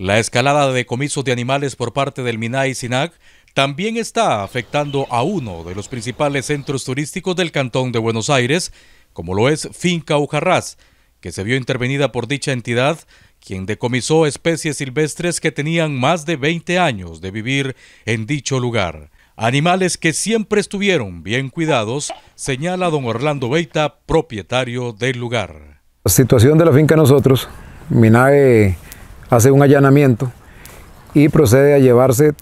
La escalada de decomisos de animales por parte del MINAI SINAC también está afectando a uno de los principales centros turísticos del Cantón de Buenos Aires, como lo es Finca Ujarrás, que se vio intervenida por dicha entidad, quien decomisó especies silvestres que tenían más de 20 años de vivir en dicho lugar. Animales que siempre estuvieron bien cuidados, señala don Orlando Beita, propietario del lugar. La situación de la finca nosotros, MINAE hace un allanamiento y procede a llevarse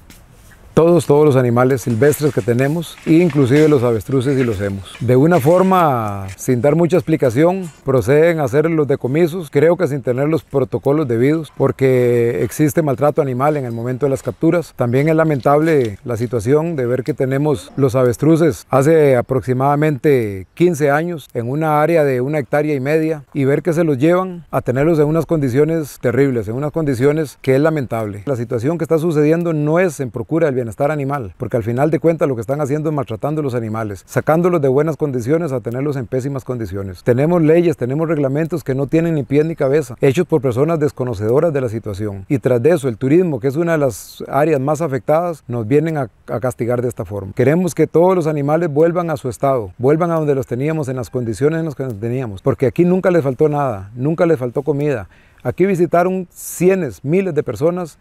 todos, todos los animales silvestres que tenemos, inclusive los avestruces y los hemos. De una forma, sin dar mucha explicación, proceden a hacer los decomisos, creo que sin tener los protocolos debidos, porque existe maltrato animal en el momento de las capturas. También es lamentable la situación de ver que tenemos los avestruces hace aproximadamente 15 años en una área de una hectárea y media y ver que se los llevan a tenerlos en unas condiciones terribles, en unas condiciones que es lamentable. La situación que está sucediendo no es en procura del bien, estar animal, porque al final de cuentas lo que están haciendo es maltratando a los animales, sacándolos de buenas condiciones a tenerlos en pésimas condiciones. Tenemos leyes, tenemos reglamentos que no tienen ni pie ni cabeza, hechos por personas desconocedoras de la situación. Y tras de eso, el turismo, que es una de las áreas más afectadas, nos vienen a, a castigar de esta forma. Queremos que todos los animales vuelvan a su estado, vuelvan a donde los teníamos, en las condiciones en las que los teníamos, porque aquí nunca les faltó nada, nunca les faltó comida. Aquí visitaron cientos, miles de personas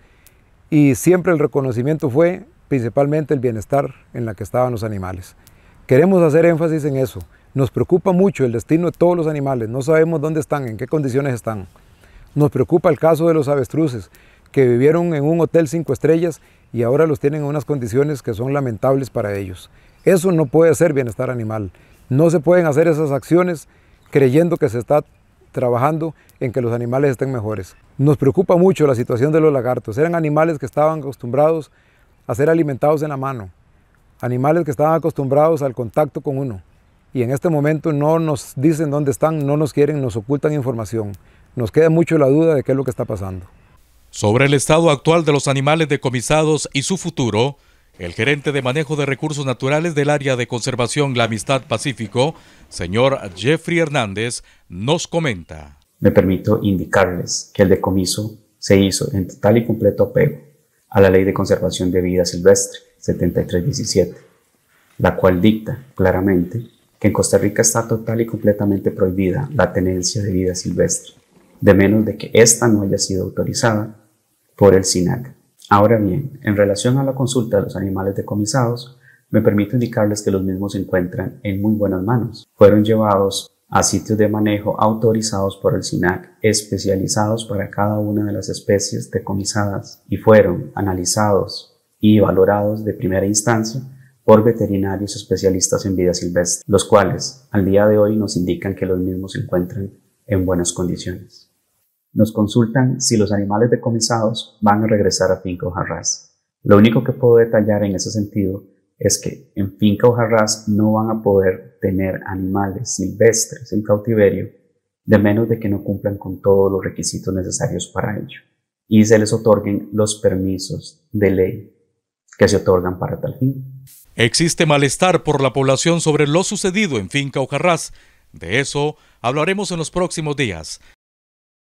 y siempre el reconocimiento fue principalmente el bienestar en la que estaban los animales. Queremos hacer énfasis en eso. Nos preocupa mucho el destino de todos los animales, no sabemos dónde están, en qué condiciones están. Nos preocupa el caso de los avestruces, que vivieron en un hotel cinco estrellas y ahora los tienen en unas condiciones que son lamentables para ellos. Eso no puede ser bienestar animal. No se pueden hacer esas acciones creyendo que se está trabajando en que los animales estén mejores. Nos preocupa mucho la situación de los lagartos. Eran animales que estaban acostumbrados a ser alimentados en la mano, animales que estaban acostumbrados al contacto con uno. Y en este momento no nos dicen dónde están, no nos quieren, nos ocultan información. Nos queda mucho la duda de qué es lo que está pasando. Sobre el estado actual de los animales decomisados y su futuro, el gerente de manejo de recursos naturales del área de conservación La Amistad Pacífico, señor Jeffrey Hernández, nos comenta. Me permito indicarles que el decomiso se hizo en total y completo apego a la Ley de Conservación de Vida Silvestre 7317, la cual dicta claramente que en Costa Rica está total y completamente prohibida la tenencia de vida silvestre, de menos de que ésta no haya sido autorizada por el SINAC. Ahora bien, en relación a la consulta de los animales decomisados, me permito indicarles que los mismos se encuentran en muy buenas manos. Fueron llevados a sitios de manejo autorizados por el SINAC especializados para cada una de las especies decomisadas y fueron analizados y valorados de primera instancia por veterinarios especialistas en vida silvestre, los cuales al día de hoy nos indican que los mismos se encuentran en buenas condiciones nos consultan si los animales decomisados van a regresar a Finca Ojarras. Lo único que puedo detallar en ese sentido es que en Finca Ojarras no van a poder tener animales silvestres en cautiverio, de menos de que no cumplan con todos los requisitos necesarios para ello y se les otorguen los permisos de ley que se otorgan para tal fin. Existe malestar por la población sobre lo sucedido en Finca Ojarras. De eso hablaremos en los próximos días.